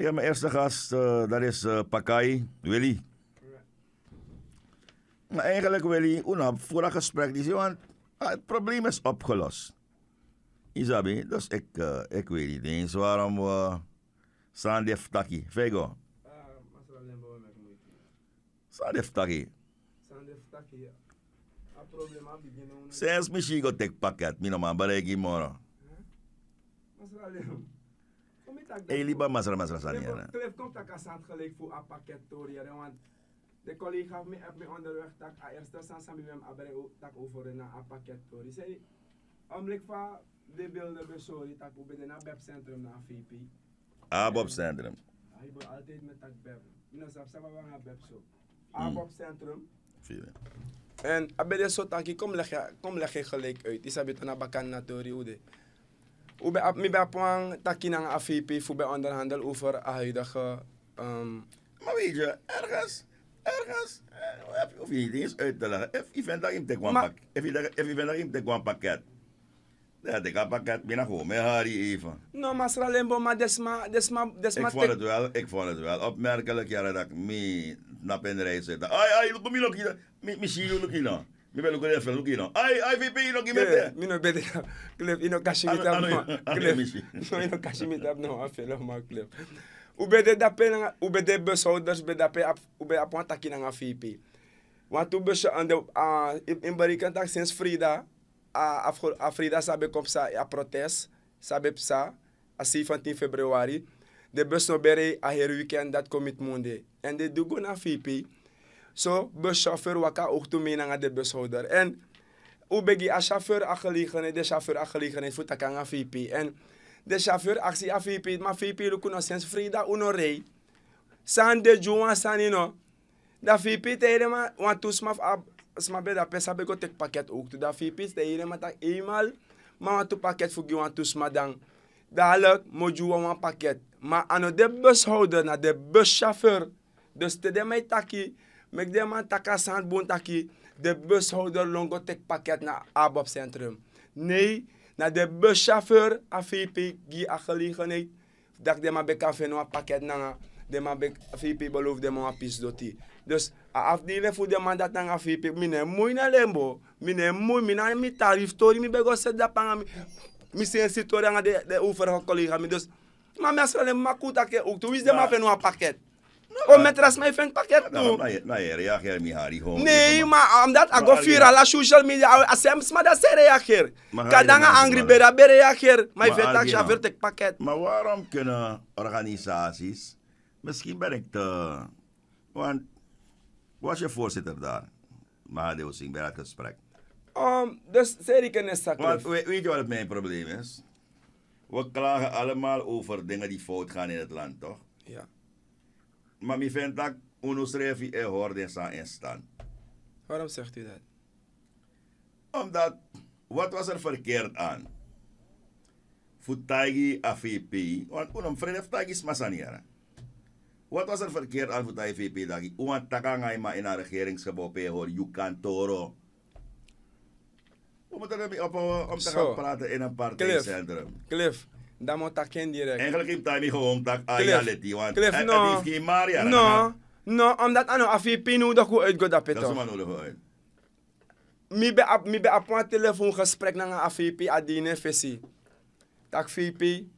Ja, mijn eerste gast, dat is Pakai Willy. Maar eigenlijk Willy, hoe voor dat gesprek, die zei, want het probleem is opgelost. Isabi, dus ik, ik weet niet eens waarom we staan taki. Vego. Staan die taki. Staan die taki, ja. Het probleem aan beginnen. Sinds misschien gaat ik pakket, mijn man, bereik je morgen. Mas alleen. Eliba Masra Masra het voor een pakket door want de collega heeft me onderweg dat ik eerst samen met hem abreu dat over een pakket door. Zei, omlik van de beelden bezorgd dat ik binnen een webcentrum naar VP. Ah, webcentrum. Ik ben altijd met dat web. Ik het samen met web zo. Hmm. ik kom leg gelijk uit. Is dat beter naar bakan naar de hoe bij mi bij pang AVP voor bij onderhandel over huidige. Um... Maar weet je, ergens, ergens, eh, hoef je niet eens uit te leggen. If je vindt in je een pakket, if je ik dat je een pakket. Ja, ik heb binnen gewoon met Harry even. Nou, maar Sralembo, maar desma, desma, desma... Ik vond het wel, ik vond het wel opmerkelijk, ja, dat ik me naar een reis zette. Ai, ai, loop me, look me, me, me, me, me pelo Clef, look you know. I I you know better. Clef, you know cash no. Clef. No you know ik me tap no. I U bede dape na u bede u bede aponta aqui na VP. Want u bese ande a em Barikan tak since Frida a a Frida sabe como sa a protest sabe psa a 17 februari. De bus no bere a weekend dat commit En de So buschauffeur waka ook toe mee naar de bushouder. En begi a chauffeur aangelegenheid, de chauffeur aangelegenheid voor a VP. En de chauffeur actie a VP, maar VP lukuno sinds vrijdag unorei. San de juan san ino. Da VP tijden maar, want toen smaf ab, smaf bij dat pesa bego tek pakket ook toe. Da VP tijden maar tak eenmaal, maar want toen pakket voor gewoon toen smaf dan. Dadelijk moet je een pakket. Maar aan de bushouder, naar de buschauffeur. Dus te de mij takkie. Mek deman taka sant bon taki, de bushouder longo tek pakket na ABOP Centrum. Nee, na de buschauffeur AVP gi a gelegenheid, dat deman beka venu nou pakket na deman bek AVP nou de deman a pis doti. Dus a afdeling voor deman dat na AVP, mine mooi na lembo, mine mooi, mine mi tarif tori, mi bego set da panga mi, mi sensi tori de, de overige collega mi. Dus, ma mensen alleen maar goed dat je ook, toen is deman venu a pakket. O oh, met mijn vriend pakket nee, je Nee, maar omdat um, ik go viral social media, oh, asems maar dat ze reageer. Kadanga angry bera be reageer, my vent dat je pakket. Maar waarom kunnen organisaties, misschien ben ik te, want was je voorzitter daar? Mahadeo Singh bij dat gesprek. Um, dus zei ik een zakelijk. Weet, weet je wat mijn probleem is? We klagen allemaal over dingen die fout gaan in het land, toch? Ja maar ik vind dat unosrevi e horden sa in Waarom zegt u dat? Omdat, wat was er verkeerd aan? Futagi AVP, want unum vredef tagis masaniara. Wat was er verkeerd aan Futagi AVP dagi? Uwan takangai ma in een regeringsgebouw pe hoor, Yukantoro. We moeten ermee op eh, om te gaan praten in een partijcentrum. Cliff, Cliff. Dan moet ik in direct. Eigenlijk heeft hij niet gewoon dat Aya ah, Letty. Want Cliff, hij, no. heeft eh, geen Maria. No, no, omdat hij nog een pino dat goed uitgaat. Dat is maar nodig uit. Ik ben op mijn telefoongesprek naar een pi Adine fesi. Tak fi pi,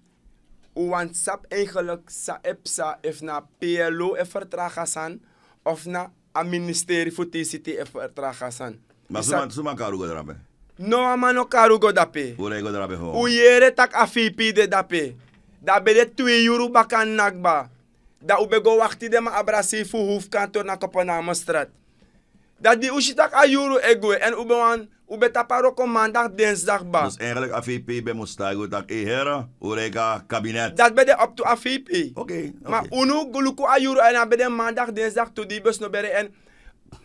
Dat wan sap eigenlijk sa EPSA ef na PLO en vertragen of na naar het ministerie voor TCT en vertragen. Ma ze maken elkaar ook eraan. No amano karugo dape. Urego dape ho. Uyere tak afipi de dape. Da bede twee euro bakan nagba. Da ubego wakti de ma abrasi fu hoef na kopanama straat. Dat die ushitak a ego e, en ubewan ube taparo ko maandag dinsdag ba. Dus eigenlijk AVP bij Mostago tak e hera urega kabinet. Dat bede op to Afipi. Oké. Okay, okay. Maar unu guluku ayuru en bede maandag dinsdag to die bus no bere en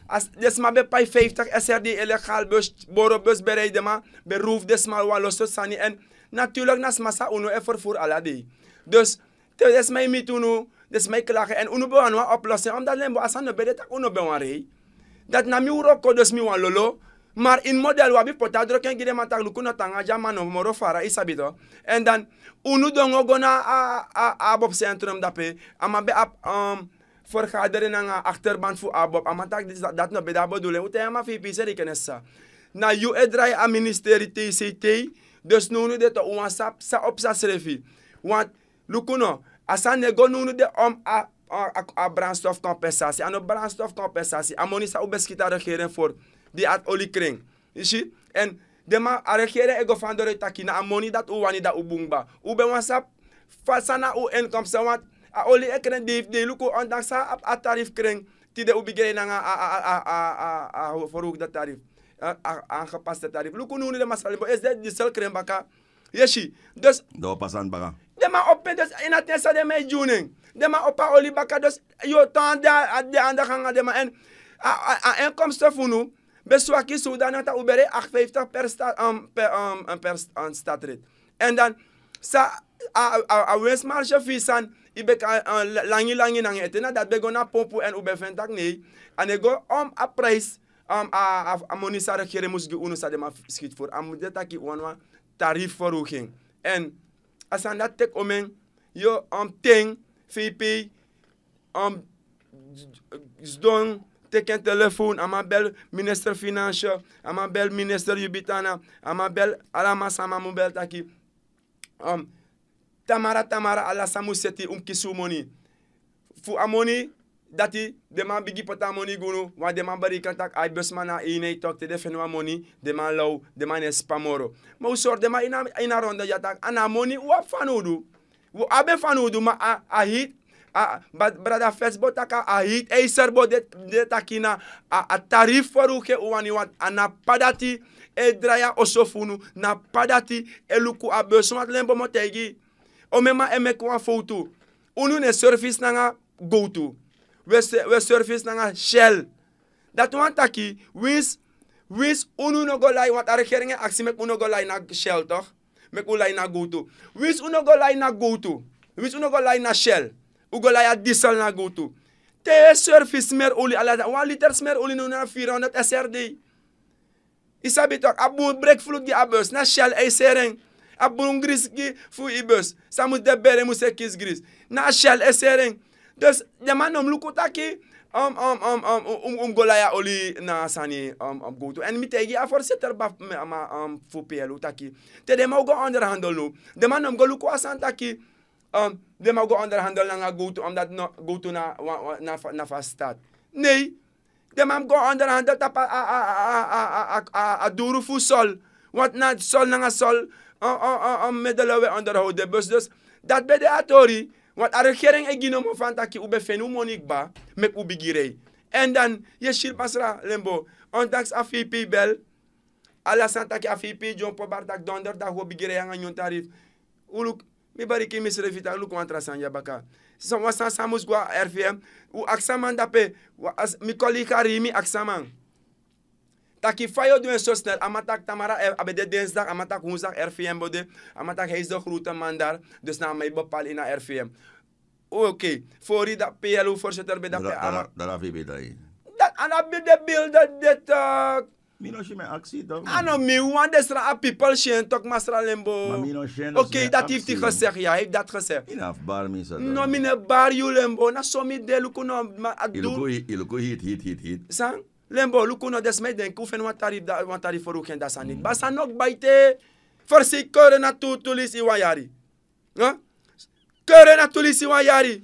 As desma be pay 50 SRD illegal bus, boro bus bereiden ma, be roof desma walo so sani. En natuurlijk nas masa uno e voor alla die. Dus, te desma imi tunu, desma klagen. En uno be wanwa oplossen, omdat lembo asan bede tak uno be wan Dat na mi uroko dus mi wan lolo. Maar in model wabi pota ken gide matak luku no tanga jama no moro fara isabito. En dan, uno dongo gona a, a, a, a bob centrum dape. ap, um, een akterband voor abob. Amatak datna bedabo vijf is fi piseri kenessa. Na het draai aan ministerie TCT. Dus nu nu op zijn sa opsa schrijven. Want lukuno. Asa nego nu nu de om a a, a, a brandstofcompensatie. Aan een brandstofcompensatie. Ammonie zou best kita regering voor die at oliekring. Is je? En de ma a regering ego van de taki na ammonie dat uwani dat ubungba. ons op. Fasana u inkomsten want a oli e kren de, de luku ondanks sa a, tarif kren ti de ubi gere nanga a, a, a, a, a, a da tarif. da tarif. Luku nuni de masalimbo es de di sel kren baka. Yeshi. dos Do pasan baka. De ma open dos en het nesa de mei juning. De ma opa oli baka dos yo tan de, de anda ganga de ma en. A, a, a inkomsten voor nu. Beswaki zodanig dat ubere 8,50 per, sta, um, per, um, per um, rate. En dan sa a, a, a winstmarge visan ibe kan langi langi nangi eten na dat bego na pompu en ube fentak nei ane go om a price um, a, a, a moni sara kere gi unu sa ma skit voor a mude taki wanwa tarif voor uking en asan dat tek omen yo um, ting vp om zdong teken telefoon, a bel minister financiën, a bel minister Jubitana, ama bel alamas, ama bel taki um, tamara tamara ala samu seti um Fu amoni dati de man bigi pota moni wa de man bari kantak ay besmana ine tok te de amoni de man low de man espamoro ma usor de ma ina ina ronda yatak ana moni wa fanudu wo abe fanudu ma a, a hit a brada facebook taka a hit eiser bo de, takina a, a tarif foruke uwani wat ana padati edraya osofunu na padati eluku a besoin lembo bomo tegi o mema eme kwa unu ne service nanga goutu. we, we service nanga shell dat wan taki wis wis unu no go lai want mek unu go na shell toch mek lai na goutu. Wis unu go na goutu. Wis unu go na shell u go lai a diesel na goutu. te service mer oli ala wa liter smer oli no na 400 SRD Isa betok, abou brek flout ki abos, nan shal ay seren. Abou un gris ki fou ibos, sa mou de bere mou gris. Nan shal ay seren. dus de nom lukota ki, um, um, um, um, um, um, golaya oli na sani um, um, goutou. En mi te gi, a um, fou pel ta ki. Te de mou De man nom go lukwa ta ki, um, de mou go underhandle omdat a om dat na, na, na, na fa them am go under under tap a a a a a a a, a durufu sol. Want na sol na nga sol om om om middelwe onderhouden. bus. dus dat bij de atori. Want de regering e genomen van dat je ube fenu monik ba met ubi girei. En dan je shirpasra lembo. Ondanks AFP bel. Alla santa ki AFP John Pobar dak donder dak hobi girei an yon tarif. Uluk mi bariki misrevita uluk wantra sanja baka san wasa samus gwa RVM u aksaman dape as mi kolika rimi aksaman taki fayo doen zo snel amatak tamara abede dinsdag amatak woensdag RVM bode amatak heis is de grote man dus na mij bepaal in RVM oké okay. voor dat PLO voorzitter bij dat dat dat dat dat dat build dat dat Mino shime aksi ah, toch? Ano mi, want nou is er een people sheen toch masra lembo. Maar mino sheen Oké, okay, dat heeft hij gezegd, ja, hij heeft dat gezegd. In af bar mi sa. No mi ne bar you lembo, na so mi de luku no ma adu. Iluku hit hit hit hit. San? Lembo luku no des meiden kufen nou want tarif da want tarif foru geen dat sanit. Mm. Ba san nok baite versikere na tutulis iwayari. Huh? Kere na tulis iwayari.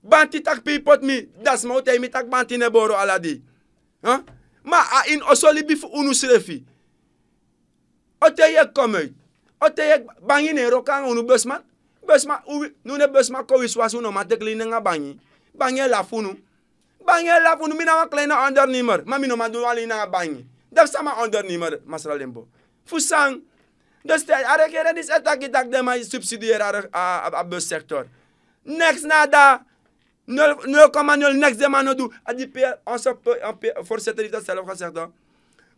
Banti tak pipot mi, das mo te mi tak banti ne boro aladi. Huh? ma a in osoli bifu unu srefi oteye komet oteye bangi ne ro kan unu besman besma uwi ne besma ko wiswasi uno matekli ne nga bangi bangi e la funu bangi e la funu mina wa klena nimer, ma mino ma duwali na nga bangi def sama nimer masra lembo fusang dus are kere dis etak de ma subsidier a, a, a, a next nada 0,0 next man du adi pe on se pe on pe forse tarif da self kan sektor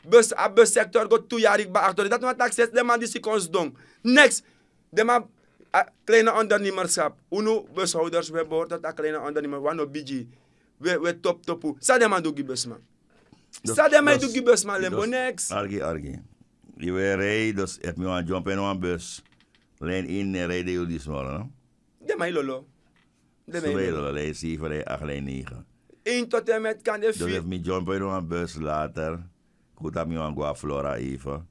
bus a bus sektor go tu yarik ba actor dat wat access de man disi kons dong next de man kleine ondernemerschap uno bushouders we behoort dat a kleine ondernemer wano biji we we top topu sa de man do gibes man sa de man do busman, man lembo next argi argi je we rei dus et mi wan jump en wan bus len in rei de u dis morgen no de man lolo Zowel lijn 7, lijn 9. kan de ik een bus later. Ik heb me Flora even.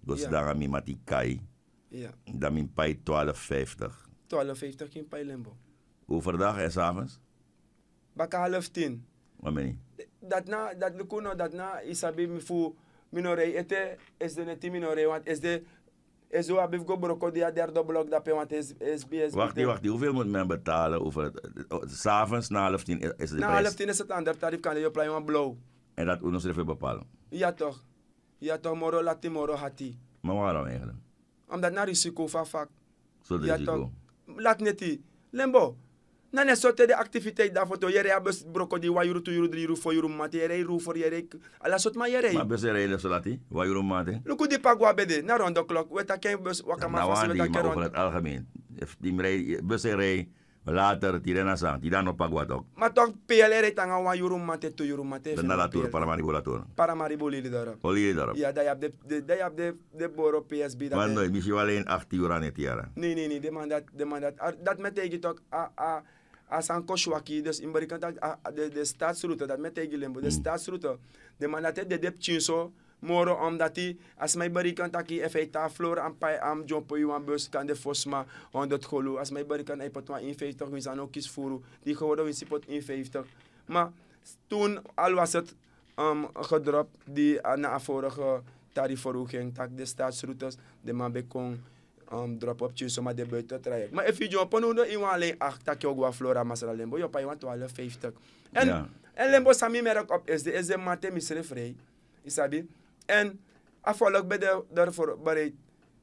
Dus daar gaan ik Kai. Ja. Dan mijn 12,50. 12,50 in Pai limbo. Overdag en s'avonds? Baka half 10. Wat meen je? Dat na, dat lukuno, dat na, isabi mi fu minore ete, is de neti minore, want is de en zo heb ik gebroken die derde blok dat payment is, is Wacht, wacht, hoeveel moet men betalen? Over, s'avonds na half tien is, is het Na half tien is het ander tarief, kan je een blauw. En dat ons even bepalen? Ja toch. Ja toch, moro lati, moro hati. Maar waarom eigenlijk? Omdat naar risico van vak. Zo de ja, risico? Laat niet die. Lembo na ne sotte de activiteit da foto yere abes broko di wa yuru tu yuru dri yuru fo yuru mate yere for yere ala sot ma yere ma bes yere so lati wa yuru mate luku di pagwa bede na rondo klok weta ken bes wakama ja, keron na ken rondo het algemeen di mrei bes yere later ti na san tira no pagwa tok ma tok re tanga wa yuru mate tu yuru mate dan la para mari para mari bolili dara bolili dara ya da yap de da yap de de boro PSB da man no mi si valen 8 uur aan het jaren ni ni demandat demandat dat met tegen tok a a een koshwaki dus in berikan de de staatsroute dat met bo de hmm. staatsroute de mandate de dep moro omdat i as my berikan taki if hy ta floor am pai am jump you am bus kan de fosma 100 kolo, as my berikan hy potwa in 50 wins ook kies die geworden wins pot in 50 maar toen al was het um, gedropt die uh, na vorige tariefverhoging tak de staatsroutes de man bekon um, drop up tussen maar de buiten traject. Maar if you jump on de in alleen 8 tak yo flora masala lembo yo pa 1250. En yeah. en lembo sami merk op is de is de mate misre vrij. Isabi. En afvolg bij de daarvoor bereid.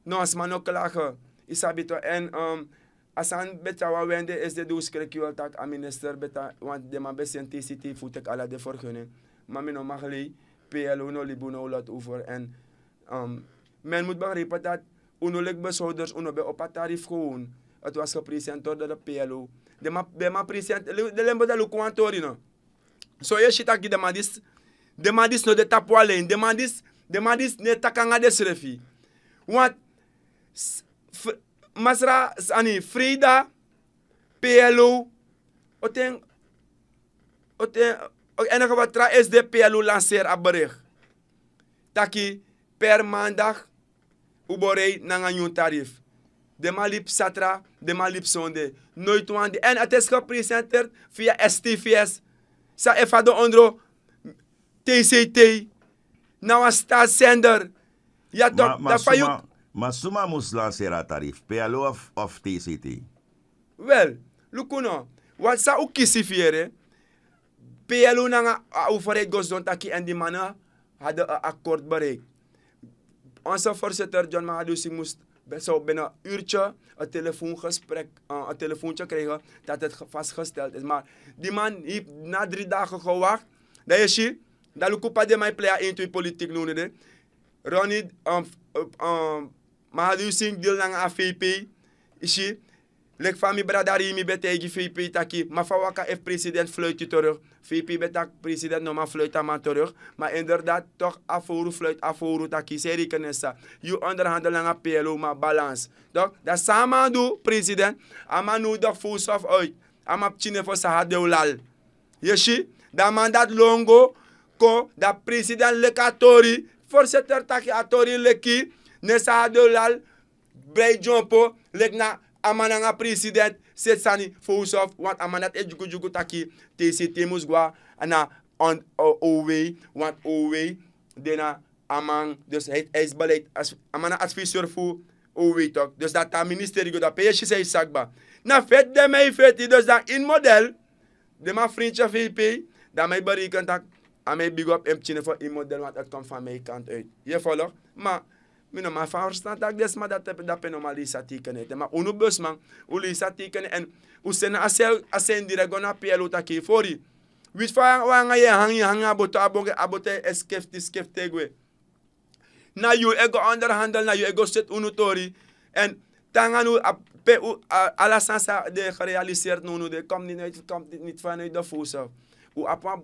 Nos man ook klagen. Isabi to en um, asan betawa wende is de dus krek yo tak a minister beta want de man besentity voet ik ala de vergunning. Maar men mag lei PLO no libuno lot over en um, men moet begrijpen dat Unolik beshouders, uno be op tarief gewoon. Het was gepresent door de PLO. De ma, de ma present, de lembo de Zo So je shit aki de madis, de madis no de tapwalen, de madis, de madis ne takanga de srefi. Wat, masra, ani, Frida, PLO, oten, oten, enige wat tra is de PLO lanceer abberig. Taki, per maandag, Uborei nanga yon tarif. De malip satra, de malip sonde. Nooit wande. En het is gepresenteerd via STVS. Sa efado andro. TCT. Nou een staatszender. Ja toch, dat van je... Maar suma moest lanceren tarief. PLO of, TCT? Wel, lukuno. Wat sa ook kiezen vieren. PLO nanga overheid gosdon taki en die mannen hadden een akkoord bereikt onze voorzitter John Mahadusi moest zou binnen een uurtje een telefoongesprek, eh, een telefoontje krijgen dat het vastgesteld is. Maar die man heeft na drie dagen gewacht. Dat is hij. Dat ik op de mijn playa 1, 2 politiek noemde. Ronnie, um, eh, um, eh, Mahadusi, deel aan AVP. Is hij. Lek fami bradari mi betegi VP taki. Ma fa waka heeft president fluit terug. VP betak president no ma fluit ama terug. inderdaad toch aforu fluit aforu taki. Seri kenesa. You onderhandelingen PLO ma balans. Dok, da samandu president. Ama nu dok voels of uit. Ama pchine voor saha lal Yeshi, da mandat longo. Ko, da president lekatori. Voorzitter taki atori leki. Nesa deulal. Brei jompo. Lek na... Amanang president set sani fousov want amanat e juku juku taki temus na on owe want owe dena amang dus het is beleid as amana adviseur Fu owe toch dus dat ta ministerie go da peje sei sagba na fet de mei vet dus dat in model de ma vriendje VP da mij berekent dat ame big up hem for in model want dat komt van mijn kant uit je volgt maar Mi no man van verstaan dat des maar dat heb dat pen om lisa tekenen. Maar unu bus man, u lisa tekenen en u sen asel asen diregona pelo taki fori. Wit fa wanga ye hangi hangi aboto aboge abote eskefti skeftegwe. Na you ego onderhandel, na you ego set unu tori. En tangan u a ya u alasansa de gerealiseerd nu de komt niet uit, komt niet vanuit de voedsel. U apwa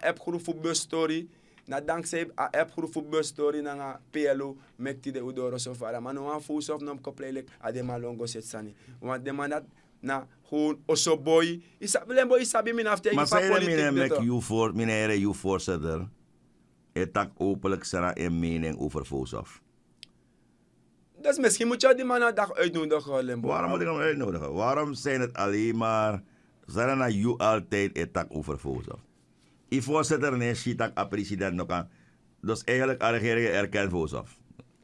app groep voor story. na dankzij a app groefu bus story na PLO, PLO die de udoro so fara mano aan fus of nam nou, koplelek ade malongo set sani want de man dat na gewoon oso boy isa lembo isa bi min afte ifa politiek maar mek you for minere you for seder etak openlijk sana en mening over fus of dus misschien moet je die man een dag uitnodigen, Limbo. Waarom moet ik hem uitnodigen? Waarom zijn het alleen maar... Zijn er nou altijd een tak over Fozaf? Die voorzitter nee tak a president nog aan. Dus eigenlijk de regering erkent Vosov.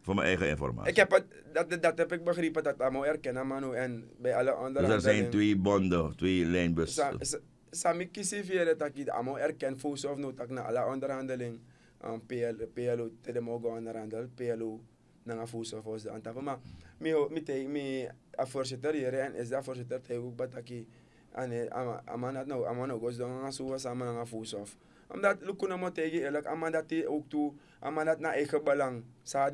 Voor mijn eigen informatie. Ik heb het, dat, dat heb ik begrepen dat allemaal erkennen, Manu. En bij alle andere... Dus er zijn twee bonden, twee lijnbussen. Sami kiezen vieren dat ik allemaal erken Vosov nu dat na alle onderhandeling um, PL, PLO te de mogen onderhandelen. PLO naar Vosov was de antwoord. Maar mijn eh, voorzitter hier en is dat voorzitter hij ook dat ik... En, ama ama dat nou ama nou goes down aan zo samen aan afvoes af omdat lukuna mo tegen eerlijk ama dat ook toe ama dat na eigen belang dat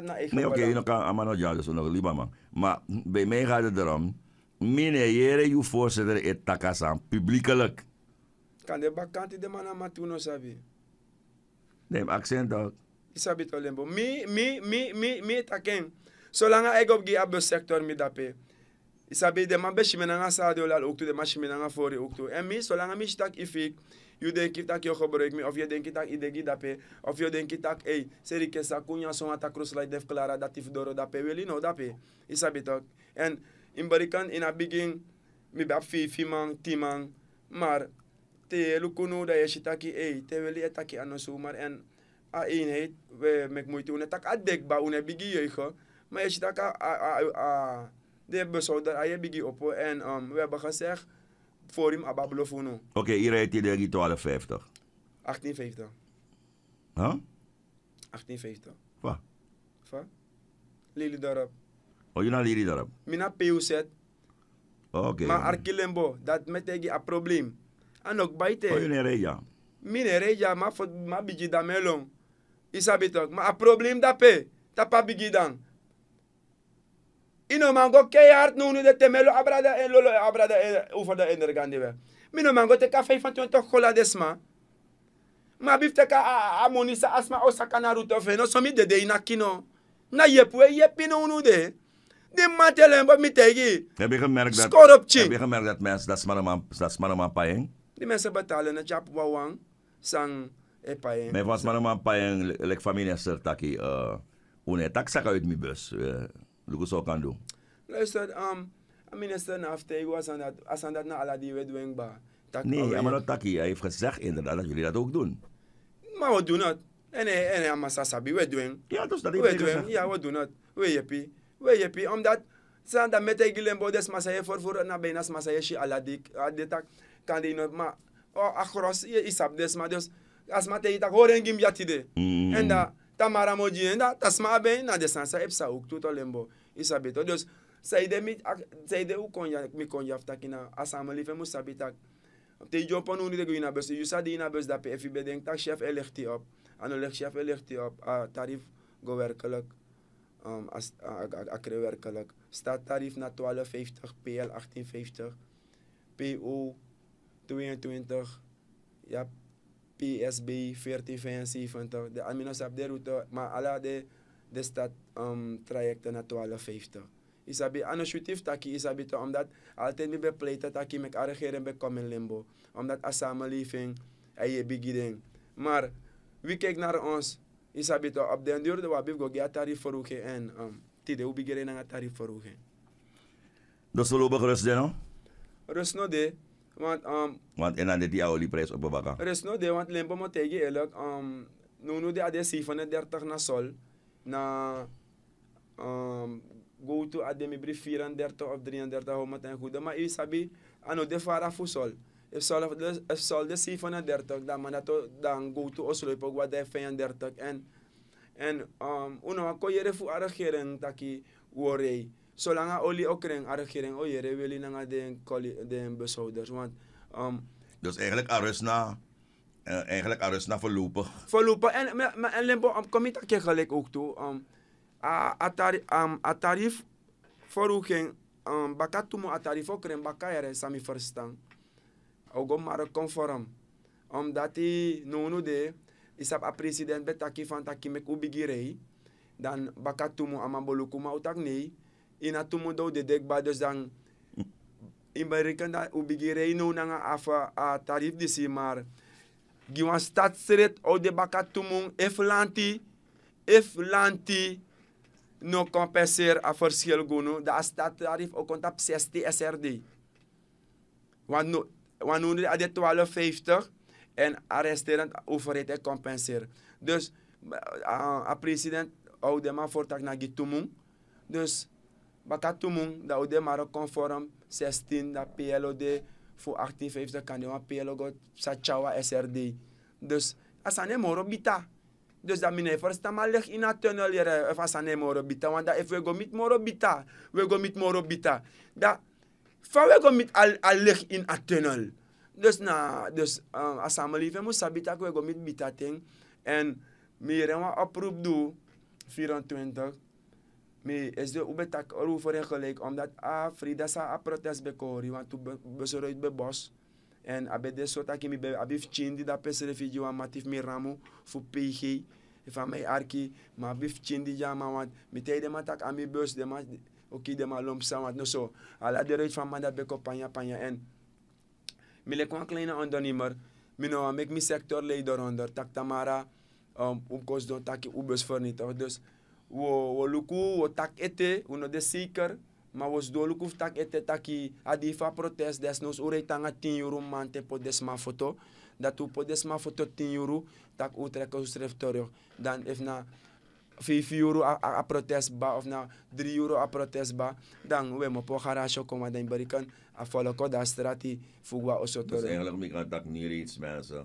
na eigen belang nee oké okay, nog ama nou ja dus nog liba man maar bij mij het erom eh, mine jere je voorzitter et takasan publiekelijk kan de bakanti de man ama toe no sabi nee accent ook isabi tolembo mi mi mi mi mi taken zolang ik op die sector isabi de ma beshi mena olal ook de mashi mena nga fori ook en eh, mi solanga mi ifik you denk tak yo gebruik me of you idegidape, idegi dape of you denk tak hey seri kesa kunya so cross like def klara doro dape weli no dape Isabitak. tak en in barikan in a begin mi fi fi man ti man maar te lukuno da yeshitaki ey te weli etaki anosu mar en a eenheid we mek moeite une tak adekba une bigi yeuge maar yeshitaka a, a de besouder aye bigi opo. En um, we hebben gezegd, voor hem abablo Oké, okay, hier rijdt hij de 1250. 1850. Huh? 1850. Wat? Wat? Lelydorp. Oh, je naar Lelydorp? Mina PUZ. Oké. Okay. Maar Arkilembo, dat met een probleem. En ook buiten. Oh, je naar Reja? Mine Reja, maar voor mijn bigi dat melon. Maar een probleem dat pe. Dat pa bigi dan ino mango keihard nunu de temelo abrada en lolo abrada en over de indergande e, we mino mango te ka 25 gola desma ma bif te ka amonisa asma osaka na ruto fe no somi de de ina kino na yepu yepi yepi nunu de de matelen bo mi tegi heb je gemerkt dat Skorupchi. heb je gemerkt dat mensen dat smarama dat smarama payeng die mensen betalen het jap wawang sang e paeng. Me vas smarama paeng lek familie sertaki uh eh, une taxa uit mi bus uh, Lukuso kan doen? Luister, um, minister Nafte was aan dat, was aan dat na alle die wedwingba. Nee, ja, maar dat Taki, hij heeft gezegd inderdaad dat jullie dat ook doen. Maar we doen dat, En hij, en hij massa sabi, we doen. Ja, dus dat heeft hij Ja, we doen dat, We jeppie. We jeppie, omdat... Zijn dat met de gilembo des masaye voor voor na bijna masaye shi aladik. Adetak kan die nog maar... Oh, akros, je is abdes maar dus... Als maar te dat oh, horen gim jatide. En mm. dat... Uh, Tamara mara mo dien ben na de san sa ep sa ook tuto lembo. Isa e beto. Dus sa ide mi sa ide u konja mi konja fta kina asameli fe mu tak Te jo pon uni nou de go ina Yusa de ina bus da pe FIB denk tak chef elegt op. Ano leg chef elegt op a tarif go werkelijk um, as, a, a, a, Staat tarief na 12,50, PL 18,50, PO 22, ja, PSB 4075, de Aminosap de route, maar alle de, de stad um, trajecten naar 1250. Isabi annotative taki isabi to omdat altijd me bepleiten taki met regering bekom in limbo. Omdat a samenleving en je begiding. Maar wie kijkt naar ons? Isabi to op den duur de wabif go gea tarif verhogen en um, tide u begeren na tarif verhogen. Dus zullen we gerust zijn no? Rust no de. Want, um, want en dan deed die olieprijs op bakken. Er is nog de, want Limpo moet tegen eerlijk. Um, nu nu de AD 37 na sol. Na um, go to AD mi 34 of 33 om het en goede. Maar u sabi, ano de fara voor sol. If sol, if sol de 37, dan man dat dan go to Oslo op wat de 35. En, en um, uno, kon je voor de regering dat worry zolang aan olie ook kreeg, aan regering, oh jere, wil je naar nou de, de bushouders. Want, um, dus eigenlijk Arusna, uh, eh, eigenlijk Arusna voorlopig. Voorlopig. En, maar, maar, en Limbo, um, ehm, kom ik keer gelijk ook toe. Um, a, a, um, a tarief um, baka tumo a tarief ook baka jere, sami verstaan. Ook maar conform. Omdat nu nono de, is op a president betaki van taki mek ubigirei. Dan baka tumo amaboluku ma utak nee ina tumudo de dekba dus dan hmm. in bereken dat u begire ino nga afa a tarif disi maar giwan stadsret o de baka tumung ef lanti ef lanti no compenseer a verschil gono da a tarif o kontap 60 SRD want no want nu a de 1250 en a resterend overheid e compenseer dus a, a president o de man voortak na gitumung dus bakatumung euh, da ode maro conform 16 da PLOD voor 85 kan je PLO sa SRD. Dus asane moro bita. Dus dat meneer verstaan maar leg in a tunnel hier of asane moro bita want if we go meet moro bita, we go meet moro bita. Da fa we go meet al, al in a tunnel. Dus na dus um, asamenleving moet sabita we go met bita ting en mi rewa oproep do 24 mi de ube tak oru voor gelijk omdat a frida sa a protest bekori want tu besoroit be bos en abe de sota ki be abif chindi da pesere fiji wan matif mi ramu fu pg van e mij arki ma bif chindi jama want de matak ami bus de ma ok de ma sa want no so ala de reit van manda beko panya panya en mi le kwan kleine ondernemer mino amek mi nou sector leider onder tak tamara um, um kos don taki ubus vernietig dus wo wo luku wo tak ete uno de seeker ma was do luku tak ete taki adifa protest desnos ure tanga 10 euro mante po desma foto dat u po desma foto 10 euro tak u trekken schrift terug dan efna 5 euro a, a, protest ba of na 3 euro a protest ba dan we mo po garage koma dan berikan a follow ko da strati fugwa osotore dus eigenlijk mi kan tak niet reeds mensen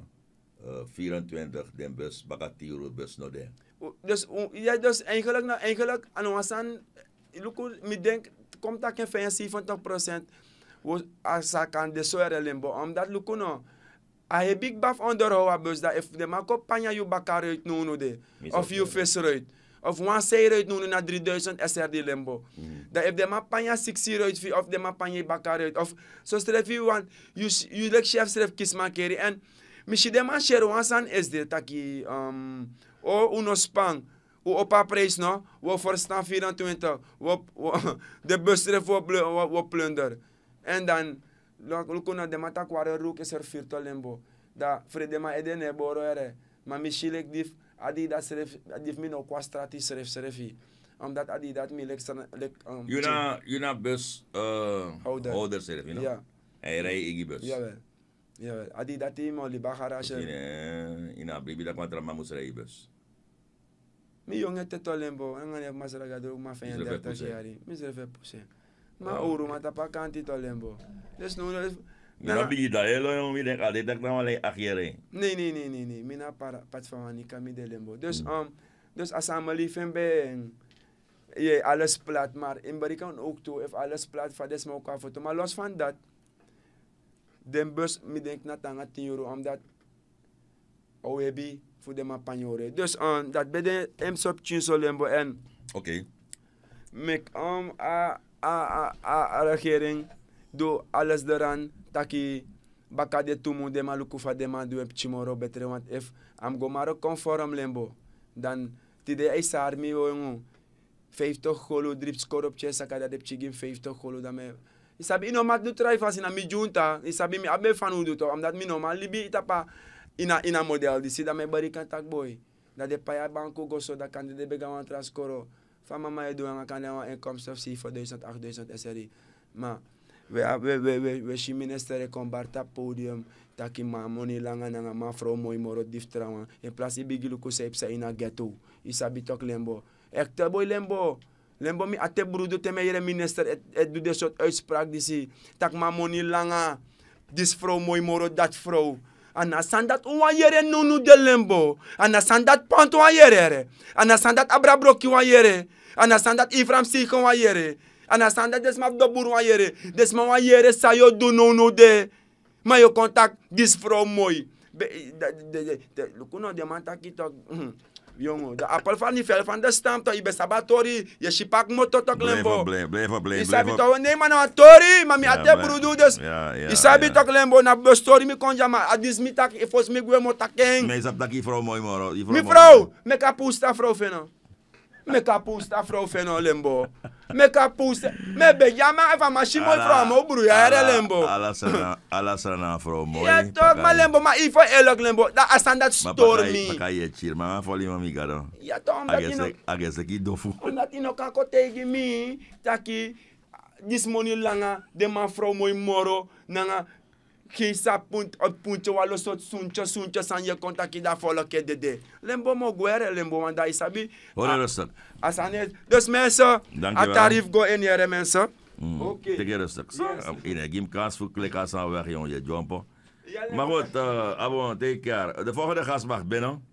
uh, eh, 24 den bus bagatiro bus no den dus, ja, dus eigenlijk, nou, eigenlijk aan ons aan, ik denk, komt dat geen 75 procent. Als ik aan de soer limbo, omdat lukken no. I have big baf onderhouden bus, dat if de macopanya you je no uit noemen nou de, of je vis uit, of one zij uit nu na 3000 SRD limbo. Dat if de ma 60 uit, of de ma panja uit, of zo stref je, want je lek chef stref kies maken. En misschien de ma share one is de taki, um, O unospang. O opa prijs no. We verstaan 24. wo wo de busref we, wo plunder. En dan. Lukuna de mata kware rook is er virtual Da frede ma eden e boro ere. Ma michilek dif. Adi dat sref. Dif mino ook was strati sref srefi. Omdat adi dat mi lek. lek um, you know bus. Uh, houder. Houder sref. You know? Ja. Hij rijdt Iggy bus. Adi eh, dat die mo li bagarage. In a bibi dat kwatra mamus mi yonge te tolembo angane masara gadro ma fen ya ta jari mi se fe puse ma ouro ma tapa kanti lembo. des no na bi da elo yo mi de kade tak na wale akhere nee nee nee nee nee mi na para pa van ani kami de lembo dus mm. um dus asamali fen ben je alles plat maar in Barikan ook toe if alles plat van des kwa foto ma los van dat den bus mi denk na tanga 10 euro omdat OEB voor de mapanjore. Dus um, dat bij de M sub Chinsolembo en. Oké. Okay. Mek um, a, a, a, a, regering doe alles eraan taki baka de tumu de van de ma doe chimoro betere want if am go maro conform limbo, dan ti de eis army wo 50 golo drips korupje saka da de chigim 50 golo da me isabi ino mat nu trai fasin a mi junta isabi mi abe fanu doet am dat mi normaal libi tapa. Ina, e ina e model di that me body can tak boy. the de a bank go so da kan de bega wan traskoro. Van mama je doang kan de wan of si voor 1000, 8000 SRE ma we, we, we, we, we she minister kon that podium. Taki my money langa nanga ma from my moro dif trouwen. In plaats die say in ina ghetto. Isabi e talk lembo. ekta boy lembo. Lembo mi ate brudo te meyere minister. Et, et doe de soort uitspraak disi. Tak ma money langa. Dis vrouw mooi moro dat fro ana san dat u wan yere nunu de lembo ana san dat pantu wan yerere ana san dat abrabroki wan yere ana san dat ifram siko wan yere ana san dat desma dobur wan yere desma wan yere sa yo du nunu de ma yo kontak dis from moi Lukuno de man takito Jongen, de appel van die vel van de stam, toch? Je bent sabatori, je schipak moto toch, Lembo. Blijf, blijf, blijf. Je sabi toch, nee, man, nou, tori, maar mi ate broedu, dus. Je sabi toch, Lembo, na bestori, mi konja, maar adis mi tak, e fos mi gwe mo takeng. Me is op je vrouw mooi, moro. Mi vrouw, me kapusta vrouw, veno me ka pusta feno lembo me ka pusta me be yama eva ma shimo fro mo bru ya lembo ala sana ala sana ya tok ma lembo ma ifo elok lembo da asanda stormy ma ka ye chir ma fo li mami garo ya to am that you ki dofu nou ka tegi mi taki Dis moni langa de ma fro mo moro nanga Kisa punto punto walo so suncho suncho san ye konta ki da folo ke dede. Lembo mo guere lembo wanda isabi. Hoor rustig. Asane. Dus mensen, Dankjewel. het go in hier mensen. Mm. Oké. Okay. Tegen rustig. In een gymkans voor klikken aan weg Maar goed, uh, take care. De volgende gas mag binnen.